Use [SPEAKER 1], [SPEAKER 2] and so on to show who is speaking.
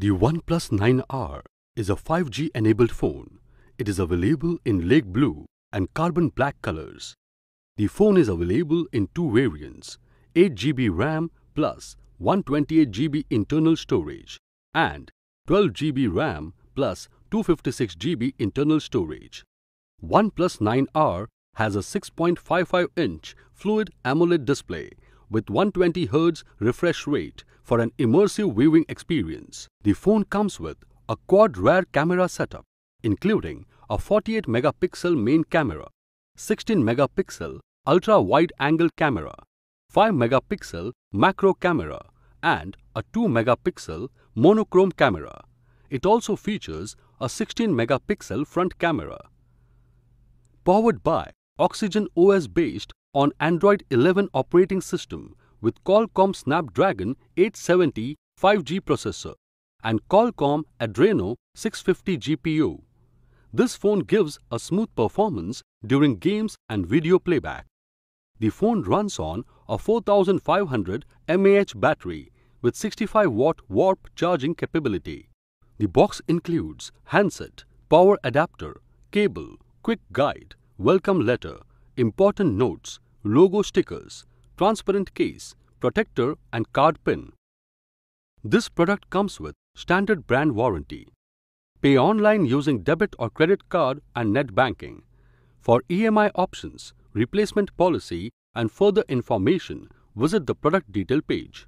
[SPEAKER 1] The OnePlus 9R is a 5G enabled phone. It is available in lake blue and carbon black colors. The phone is available in two variants, 8GB RAM plus 128GB internal storage and 12GB RAM plus 256GB internal storage. OnePlus 9R has a 6.55-inch Fluid AMOLED display with 120Hz refresh rate for an immersive viewing experience, the phone comes with a quad-rear camera setup, including a 48-megapixel main camera, 16-megapixel ultra-wide-angle camera, 5-megapixel macro camera, and a 2-megapixel monochrome camera. It also features a 16-megapixel front camera. Powered by Oxygen OS based on Android 11 operating system with Qualcomm Snapdragon 870 5G processor and Qualcomm Adreno 650 GPU. This phone gives a smooth performance during games and video playback. The phone runs on a 4500 mAh battery with 65 watt warp charging capability. The box includes handset, power adapter, cable, quick guide, welcome letter, important notes, logo stickers, transparent case, protector and card pin. This product comes with standard brand warranty. Pay online using debit or credit card and net banking. For EMI options, replacement policy and further information, visit the product detail page.